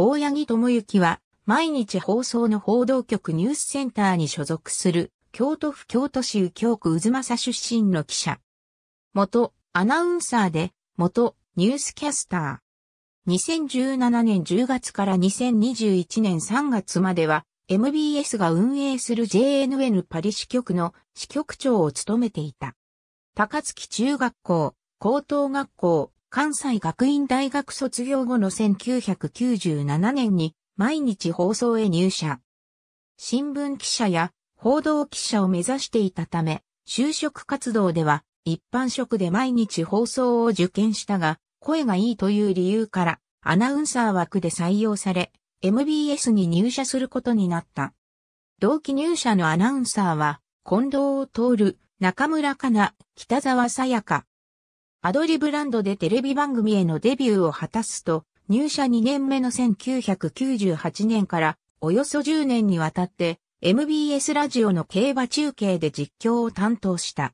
大八木智之は、毎日放送の報道局ニュースセンターに所属する、京都府京都市右京区渦政出身の記者。元、アナウンサーで、元、ニュースキャスター。2017年10月から2021年3月までは、MBS が運営する JNN パリ支局の支局長を務めていた。高槻中学校、高等学校、関西学院大学卒業後の1997年に毎日放送へ入社。新聞記者や報道記者を目指していたため、就職活動では一般職で毎日放送を受験したが、声がいいという理由から、アナウンサー枠で採用され、MBS に入社することになった。同期入社のアナウンサーは、近藤徹、中村かな、北沢さやか、アドリブランドでテレビ番組へのデビューを果たすと、入社2年目の1998年からおよそ10年にわたって MBS ラジオの競馬中継で実況を担当した。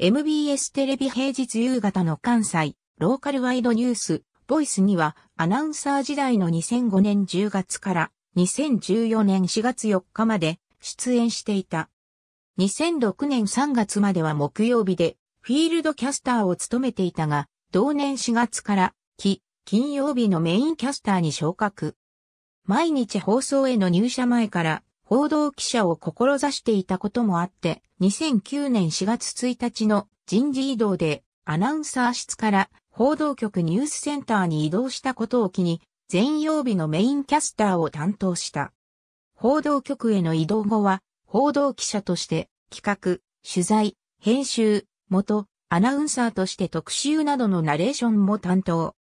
MBS テレビ平日夕方の関西、ローカルワイドニュース、ボイスにはアナウンサー時代の2005年10月から2014年4月4日まで出演していた。2006年3月までは木曜日でフィールドキャスターを務めていたが、同年4月から、期金曜日のメインキャスターに昇格。毎日放送への入社前から報道記者を志していたこともあって、2009年4月1日の人事異動でアナウンサー室から報道局ニュースセンターに移動したことを機に、全曜日のメインキャスターを担当した。報道局への移動後は、報道記者として企画、取材、編集、元、アナウンサーとして特集などのナレーションも担当。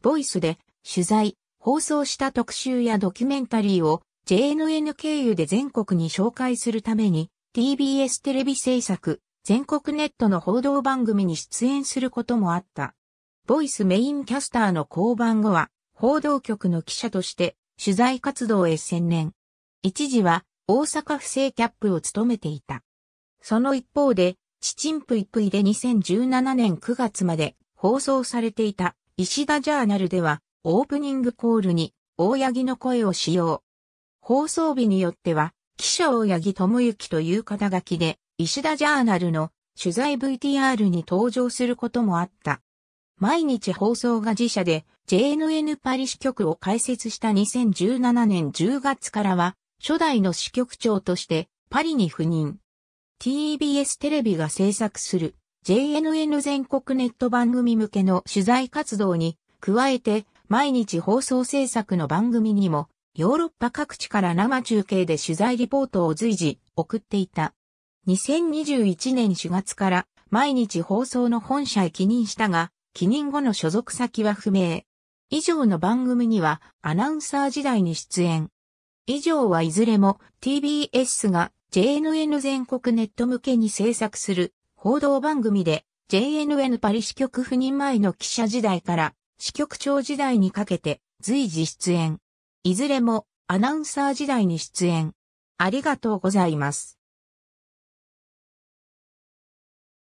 ボイスで、取材、放送した特集やドキュメンタリーを JNN 経由で全国に紹介するために TBS テレビ制作、全国ネットの報道番組に出演することもあった。ボイスメインキャスターの降板後は、報道局の記者として取材活動へ専念。一時は大阪府政キャップを務めていた。その一方で、チチンプイプイで2017年9月まで放送されていた石田ジャーナルではオープニングコールに大八木の声を使用。放送日によっては記者大八木智之という肩書きで石田ジャーナルの取材 VTR に登場することもあった。毎日放送が自社で JNN パリ支局を開設した2017年10月からは初代の支局長としてパリに赴任。TBS テレビが制作する JNN 全国ネット番組向けの取材活動に加えて毎日放送制作の番組にもヨーロッパ各地から生中継で取材リポートを随時送っていた。2021年4月から毎日放送の本社へ帰任したが、帰任後の所属先は不明。以上の番組にはアナウンサー時代に出演。以上はいずれも TBS が JNN 全国ネット向けに制作する報道番組で JNN パリ支局赴任前の記者時代から支局長時代にかけて随時出演。いずれもアナウンサー時代に出演。ありがとうございます。